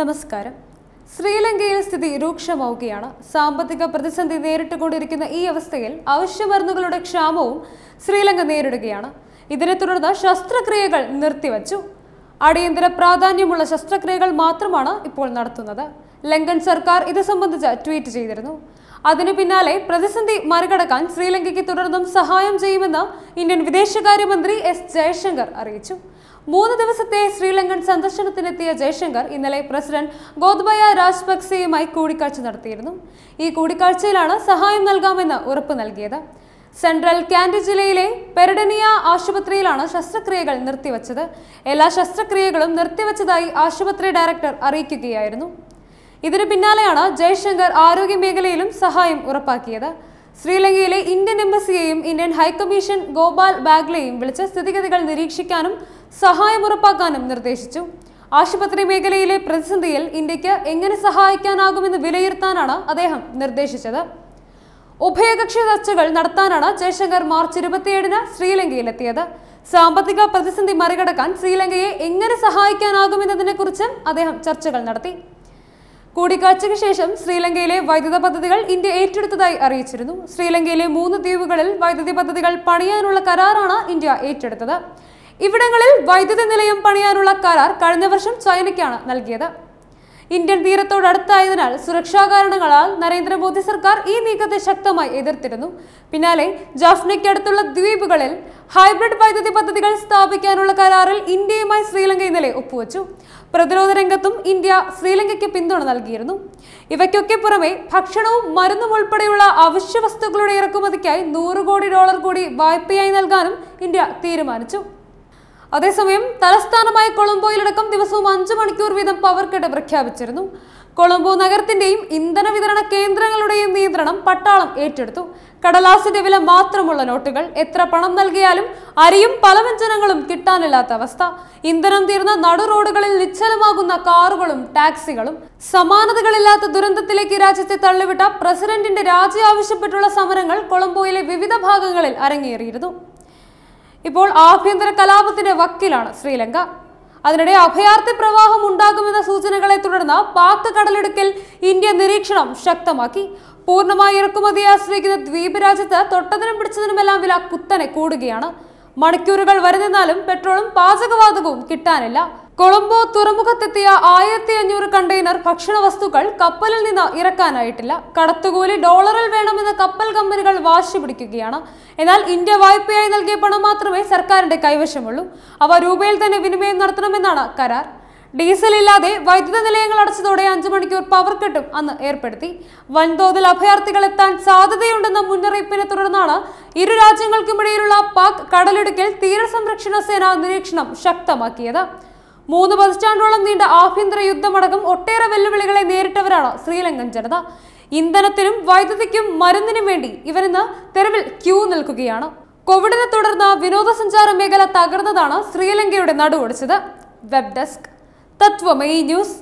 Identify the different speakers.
Speaker 1: നമസ്കാരം ശ്രീലങ്കയിൽ സ്ഥിതി രൂക്ഷമാവുകയാണ് സാമ്പത്തിക പ്രതിസന്ധി നേരിട്ടുകൊണ്ടിരിക്കുന്ന ഈ അവസ്ഥയിൽ മരുന്നുകളുടെ ക്ഷാമവും ശ്രീലങ്ക നേരിടുകയാണ് ഇതിനെ തുടർന്ന് ശസ്ത്രക്രിയകൾ നിർത്തിവച്ചു അടിയന്തര പ്രാധാന്യമുള്ള ശസ്ത്രക്രിയകൾ മാത്രമാണ് ഇപ്പോൾ നടത്തുന്നത് ലങ്കൻ സർക്കാർ ഇത് സംബന്ധിച്ച് ട്വീറ്റ് ചെയ്തിരുന്നു അതിനു പിന്നാലെ പ്രതിസന്ധി മറികടക്കാൻ ശ്രീലങ്കയ്ക്ക് തുടർന്നും സഹായം ചെയ്യുമെന്ന് ഇന്ത്യൻ വിദേശകാര്യമന്ത്രി എസ് ജയശങ്കർ അറിയിച്ചു മൂന്ന് ദിവസത്തെ ശ്രീലങ്കൻ സന്ദർശനത്തിനെത്തിയ ജയശങ്കർ ഇന്നലെ പ്രസിഡന്റ് ഗോദ്ബയ രാജപക്സെയുമായി കൂടിക്കാഴ്ച നടത്തിയിരുന്നു ഈ കൂടിക്കാഴ്ചയിലാണ് സഹായം നൽകാമെന്ന് ഉറപ്പ് നൽകിയത് സെൻട്രൽ ക്യാൻഡി ജില്ലയിലെ പെരഡനിയ ആശുപത്രിയിലാണ് ശസ്ത്രക്രിയകൾ നിർത്തിവച്ചത് എല്ലാ ശസ്ത്രക്രിയകളും നിർത്തിവച്ചതായി ആശുപത്രി ഡയറക്ടർ അറിയിക്കുകയായിരുന്നു ഇതിനു പിന്നാലെയാണ് ജയശങ്കർ ആരോഗ്യ മേഖലയിലും സഹായം ഉറപ്പാക്കിയത് ശ്രീലങ്കയിലെ ഇന്ത്യൻ എംബസിയെയും ഇന്ത്യൻ ഹൈക്കമ്മീഷൻ ഗോപാൽ ബാഗ്ലെയും വിളിച്ച് സ്ഥിതിഗതികൾ നിരീക്ഷിക്കാനും സഹായം ഉറപ്പാക്കാനും നിർദ്ദേശിച്ചു ആശുപത്രി മേഖലയിലെ പ്രതിസന്ധിയിൽ ഇന്ത്യക്ക് എങ്ങനെ സഹായിക്കാനാകുമെന്ന് വിലയിരുത്താനാണ് അദ്ദേഹം നിർദ്ദേശിച്ചത് ഉഭയകക്ഷി ചർച്ചകൾ നടത്താനാണ് ജയശങ്കർ മാർച്ച് ഇരുപത്തിയേഴിന് ശ്രീലങ്കയിലെത്തിയത് സാമ്പത്തിക പ്രതിസന്ധി മറികടക്കാൻ ശ്രീലങ്കയെ എങ്ങനെ സഹായിക്കാനാകുമെന്നതിനെക്കുറിച്ചും അദ്ദേഹം ചർച്ചകൾ നടത്തി കൂടിക്കാഴ്ചയ്ക്ക് ശേഷം ശ്രീലങ്കയിലെ വൈദ്യുത പദ്ധതികൾ ഇന്ത്യ ഏറ്റെടുത്തതായി അറിയിച്ചിരുന്നു ശ്രീലങ്കയിലെ മൂന്ന് ദ്വീപുകളിൽ വൈദ്യുതി പദ്ധതികൾ പണിയാനുള്ള കരാറാണ് ഇന്ത്യ ഏറ്റെടുത്തത് ഇവിടങ്ങളിൽ വൈദ്യുതി നിലയം പണിയാനുള്ള കരാർ കഴിഞ്ഞ വർഷം ചൈനയ്ക്കാണ് നൽകിയത് ഇന്ത്യൻ തീരത്തോടടുത്തായതിനാൽ സുരക്ഷാ കാരണങ്ങളാൽ നരേന്ദ്രമോദി സർക്കാർ ഈ നീക്കത്തെ ശക്തമായി എതിർത്തിരുന്നു പിന്നാലെ ജാഫ്നയ്ക്കടുത്തുള്ള ദ്വീപുകളിൽ ഹൈബ്രിഡ് വൈദ്യുതി പദ്ധതികൾ സ്ഥാപിക്കാനുള്ള കരാറിൽ ഇന്ത്യയുമായി ശ്രീലങ്ക ഇന്നലെ ഒപ്പുവച്ചു പ്രതിരോധ രംഗത്തും ഇന്ത്യ ശ്രീലങ്കയ്ക്ക് പിന്തുണ നൽകിയിരുന്നു ഇവയ്ക്കൊക്കെ പുറമെ ഭക്ഷണവും മരുന്നും ഉൾപ്പെടെയുള്ള അവശ്യ വസ്തുക്കളുടെ ഇറക്കുമതിക്കായി നൂറ് കോടി ഡോളർ കൂടി വായ്പയായി നൽകാനും ഇന്ത്യ തീരുമാനിച്ചു അതേസമയം തലസ്ഥാനമായ കൊളംബോയിലടക്കം ദിവസവും അഞ്ചു മണിക്കൂർ വീതം പവർ കട്ട് പ്രഖ്യാപിച്ചിരുന്നു കൊളംബോ നഗരത്തിന്റെയും ഇന്ധന വിതരണ കേന്ദ്രങ്ങളുടെയും നിയന്ത്രണം പട്ടാളം ഏറ്റെടുത്തു കടലാസിന്റെ വില മാത്രമുള്ള നോട്ടുകൾ എത്ര പണം നൽകിയാലും അരിയും പലവ്യഞ്ജനങ്ങളും കിട്ടാനില്ലാത്ത അവസ്ഥ ഇന്ധനം തീർന്ന നടു റോഡുകളിൽ നിശ്ചലമാകുന്ന കാറുകളും ടാക്സികളും സമാനതകളില്ലാത്ത ദുരന്തത്തിലേക്ക് രാജ്യത്തെ തള്ളിവിട്ട പ്രസിഡന്റിന്റെ രാജി ആവശ്യപ്പെട്ടുള്ള സമരങ്ങൾ കൊളംബോയിലെ വിവിധ ഭാഗങ്ങളിൽ അരങ്ങേറിയിരുന്നു ഇപ്പോൾ ആഭ്യന്തര കലാപത്തിന്റെ വക്കിലാണ് ശ്രീലങ്ക അതിനിടെ അഭയാർത്ഥി പ്രവാഹം ഉണ്ടാകുമെന്ന സൂചനകളെ തുടർന്ന് പാക് കടലെടുക്കൽ ഇന്ത്യ നിരീക്ഷണം ശക്തമാക്കി പൂർണ്ണമായി ഇറക്കുമതി ആശ്രയിക്കുന്ന ദ്വീപ് രാജ്യത്ത് തൊട്ടതിനും പിടിച്ചതിനുമെല്ലാം വില കുത്തനെ കൂടുകയാണ് മണിക്കൂറുകൾ വരുന്നെന്നാലും പെട്രോളും പാചകവാതകവും കിട്ടാനില്ല കൊളംബോ തുറമുഖത്തെത്തിയ ആയിരത്തി അഞ്ഞൂറ് കണ്ടെയ്നർ വസ്തുക്കൾ കപ്പലിൽ നിന്ന് ഇറക്കാനായിട്ടില്ല കടത്തുകൂലി ഡോളറിൽ വേണമെന്ന് കപ്പൽ കമ്പനികൾ വാശി പിടിക്കുകയാണ് എന്നാൽ ഇന്ത്യ വായ്പയായി നൽകിയ പണം മാത്രമേ സർക്കാരിന്റെ കൈവശമുള്ളൂ അവ രൂപയിൽ തന്നെ വിനിമയം നടത്തണമെന്നാണ് കരാർ ഡീസൽ ഇല്ലാതെ വൈദ്യുത നിലയങ്ങൾ അടച്ചതോടെ അഞ്ചു മണിക്കൂർ പവർ കട്ടും അന്ന് ഏർപ്പെടുത്തി വൻതോതിൽ അഭയാർത്ഥികൾ എത്താൻ സാധ്യതയുണ്ടെന്ന മുന്നറിയിപ്പിനെ തുടർന്നാണ് ഇരു രാജ്യങ്ങൾക്കുമിടയിലുള്ള പാക് കടലിടുക്കിൽ തീരസംരക്ഷണ സേന നിരീക്ഷണം ശക്തമാക്കിയത് മൂന്ന് പതിറ്റാണ്ടോളം നീണ്ട ആഭ്യന്തര യുദ്ധമടക്കം ഒട്ടേറെ വെല്ലുവിളികളെ നേരിട്ടവരാണ് ശ്രീലങ്കൻ ജനത ഇന്ധനത്തിനും വൈദ്യുതിക്കും മരുന്നിനും വേണ്ടി ഇവരിന്ന് തെരുവിൽ ക്യൂ നിൽക്കുകയാണ് കോവിഡിനെ തുടർന്ന് വിനോദസഞ്ചാര മേഖല തകർന്നതാണ് ശ്രീലങ്കയുടെ നടുവൊടിച്ചത് വെബ് ഡെസ്ക് തത്വമയി ന്യൂസ്